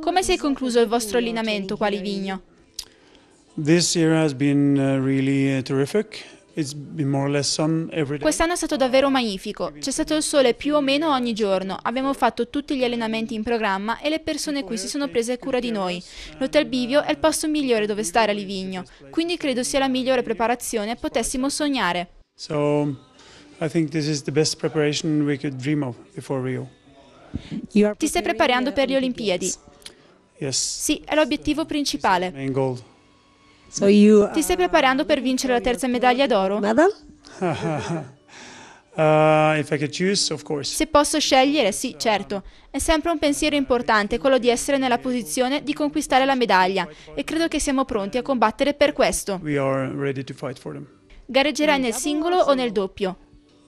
Come si è concluso il vostro allineamento qua a Livigno? Quest'anno è stato davvero magnifico, c'è stato il sole più o meno ogni giorno, abbiamo fatto tutti gli allenamenti in programma e le persone qui si sono prese cura di noi. L'Hotel Bivio è il posto migliore dove stare a Livigno, quindi credo sia la migliore preparazione potessimo sognare. Quindi, I che questa sia la migliore preparazione che could dream prima di Rio. Ti stai preparando per le Olimpiadi? Sì, è l'obiettivo principale. Ti stai preparando per vincere la terza medaglia d'oro? Uh, Se posso scegliere, sì, certo. È sempre un pensiero importante quello di essere nella posizione di conquistare la medaglia e credo che siamo pronti a combattere per questo. Gareggerai nel singolo o nel doppio?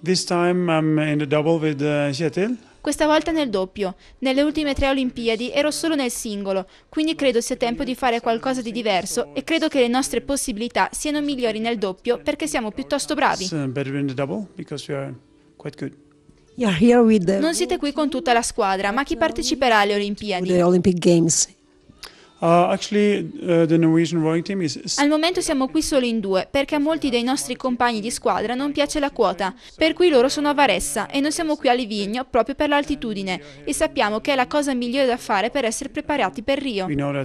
This time I'm in the double with uh, Kjetil questa volta nel doppio. Nelle ultime tre Olimpiadi ero solo nel singolo, quindi credo sia tempo di fare qualcosa di diverso e credo che le nostre possibilità siano migliori nel doppio perché siamo piuttosto bravi. Non siete qui con tutta la squadra, ma chi parteciperà alle Olimpiadi? Uh, actually, uh, is... Al momento siamo qui solo in due, perché a molti dei nostri compagni di squadra non piace la quota, per cui loro sono a Varessa e noi siamo qui a Livigno proprio per l'altitudine e sappiamo che è la cosa migliore da fare per essere preparati per Rio. Uh,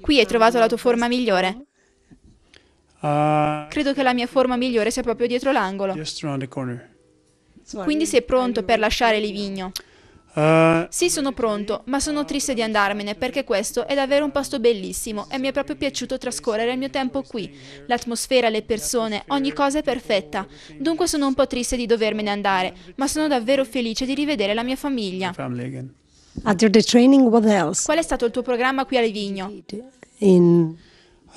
qui hai trovato la tua forma migliore? Uh, Credo che la mia forma migliore sia proprio dietro l'angolo. Quindi sei pronto per lasciare Livigno? Uh... Sì, sono pronto, ma sono triste di andarmene perché questo è davvero un posto bellissimo e mi è proprio piaciuto trascorrere il mio tempo qui. L'atmosfera, le persone, ogni cosa è perfetta. Dunque sono un po' triste di dovermene andare, ma sono davvero felice di rivedere la mia famiglia. Qual è stato il tuo programma qui a Livigno? In...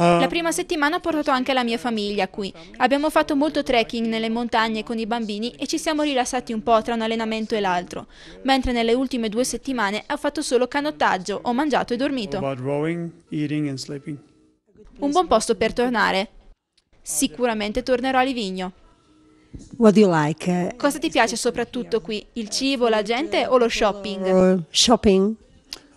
Ah. La prima settimana ho portato anche la mia famiglia qui. Abbiamo fatto molto trekking nelle montagne con i bambini e ci siamo rilassati un po' tra un allenamento e l'altro, mentre nelle ultime due settimane ho fatto solo canottaggio, ho mangiato e dormito. Un buon posto per tornare. Sicuramente tornerò a Livigno. Cosa ti piace soprattutto qui? Il cibo, la gente o lo shopping? Shopping.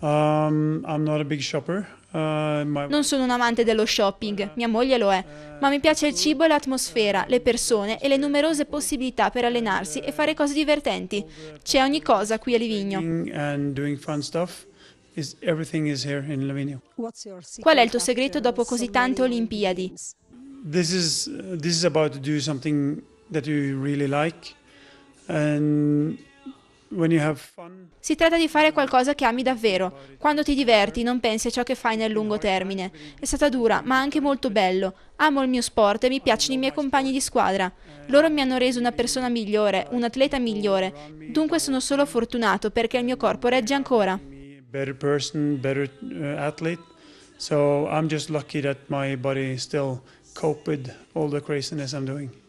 Um, I'm not a big shopper. Uh, my... Non sono un amante dello shopping, mia moglie lo è, ma mi piace il cibo e l'atmosfera, le persone e le numerose possibilità per allenarsi e fare cose divertenti. C'è ogni cosa qui a Livigno. Qual è il tuo segreto dopo così tante Olimpiadi? Questo è per fare qualcosa che ti something that si tratta di fare qualcosa che ami davvero. Quando ti diverti non pensi a ciò che fai nel lungo termine. È stata dura, ma anche molto bello. Amo il mio sport e mi piacciono i miei compagni di squadra. Loro mi hanno reso una persona migliore, un atleta migliore. Dunque sono solo fortunato perché il mio corpo regge ancora. Better person, better uh, athlete. So I'm just lucky that my body still cope with all the craziness I'm doing.